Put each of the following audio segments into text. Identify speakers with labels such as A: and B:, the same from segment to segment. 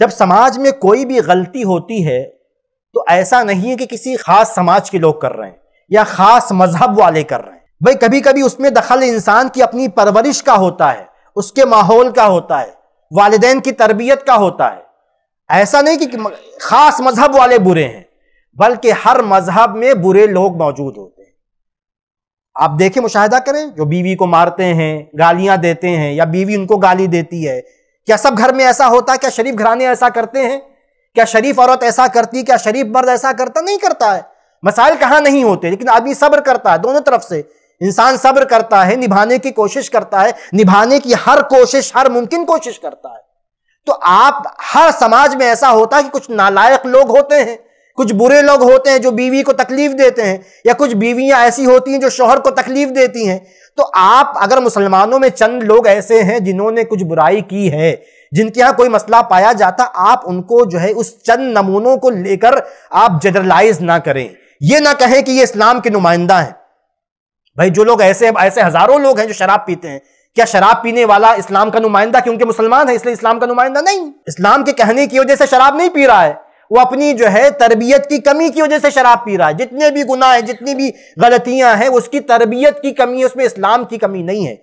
A: जब समाज में कोई भी गलती होती है तो ऐसा नहीं है कि किसी खास समाज के लोग कर रहे हैं या खास मजहब वाले कर रहे हैं भाई कभी कभी उसमें दखल इंसान की अपनी परवरिश का होता है उसके माहौल का होता है वालदेन की तरबियत का होता है ऐसा नहीं कि खास मजहब वाले बुरे हैं बल्कि हर मजहब में बुरे लोग मौजूद होते हैं आप देखें मुशाहिदा करें जो बीवी को मारते हैं गालियां देते हैं या बीवी उनको गाली देती है क्या सब घर में ऐसा होता है क्या शरीफ घराने ऐसा करते हैं क्या शरीफ औरत ऐसा करती क्या शरीफ मर्द ऐसा करता नहीं करता है मसाइल कहाँ नहीं होते लेकिन आदमी सब्र करता है दोनों तरफ से इंसान सब्र करता है निभाने की कोशिश करता है निभाने की हर कोशिश हर मुमकिन कोशिश करता है तो आप हर समाज में ऐसा होता है कि कुछ नालायक लोग होते हैं कुछ बुरे लोग होते हैं जो बीवी को तकलीफ देते हैं या कुछ बीवियां ऐसी होती हैं जो शोहर को तकलीफ देती हैं तो आप अगर मुसलमानों में चंद लोग ऐसे हैं जिन्होंने कुछ बुराई की है जिनके यहाँ कोई मसला पाया जाता आप उनको जो है उस चंद नमूनों को लेकर आप जनरलाइज ना करें यह ना कहें कि ये इस्लाम के नुमाइंदा हैं भाई जो लोग ऐसे ऐसे हजारों लोग हैं जो शराब पीते हैं क्या शराब पीने वाला इस्लाम का नुमाइंदा क्योंकि मुसलमान है इसलिए इस्लाम का नुमाइंदा नहीं इस्लाम के कहने की वजह से शराब नहीं पी रहा है वो अपनी जो है तरबियत की कमी की वजह से शराब पी रहा है जितने भी गुनाह हैं जितनी भी गलतियां हैं उसकी तरबियत की कमी है उसमें इस्लाम की कमी नहीं है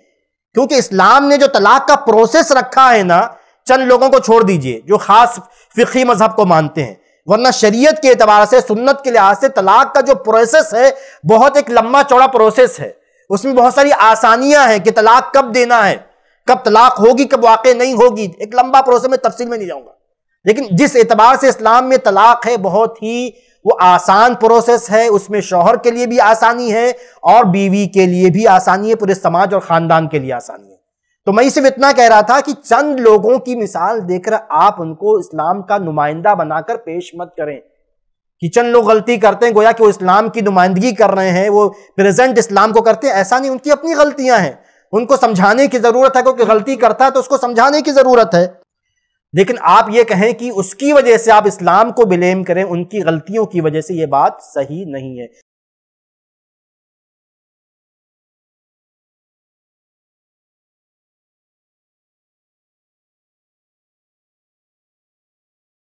A: क्योंकि इस्लाम ने जो तलाक का प्रोसेस रखा है ना चंद लोगों को छोड़ दीजिए जो खास फ़िकी मजहब को मानते हैं वरना शरीयत के अतबार से सुन्नत के लिहाज से तलाक का जो प्रोसेस है बहुत एक लंबा चौड़ा प्रोसेस है उसमें बहुत सारी आसानियां हैं कि तलाक कब देना है कब तलाक होगी कब वाक़ नहीं होगी एक लंबा प्रोसेस में तफसील में नहीं जाऊंगा लेकिन जिस एतबार से इस्लाम में तलाक है बहुत ही वो आसान प्रोसेस है उसमें शोहर के लिए भी आसानी है और बीवी के लिए भी आसानी है पूरे समाज और खानदान के लिए आसानी है तो मैं सिर्फ इतना कह रहा था कि चंद लोगों की मिसाल देकर आप उनको इस्लाम का नुमाइंदा बनाकर पेश मत करें कि चंद लोग गलती करते हैं गोया कि वो इस्लाम की नुमाइंदगी कर रहे हैं वो प्रेजेंट इस्लाम को करते हैं ऐसा नहीं उनकी अपनी गलतियां हैं उनको समझाने की जरूरत है क्योंकि गलती करता है तो उसको समझाने की जरूरत है लेकिन आप ये कहें कि उसकी वजह से आप इस्लाम को ब्लेम करें उनकी गलतियों की वजह से ये बात सही नहीं है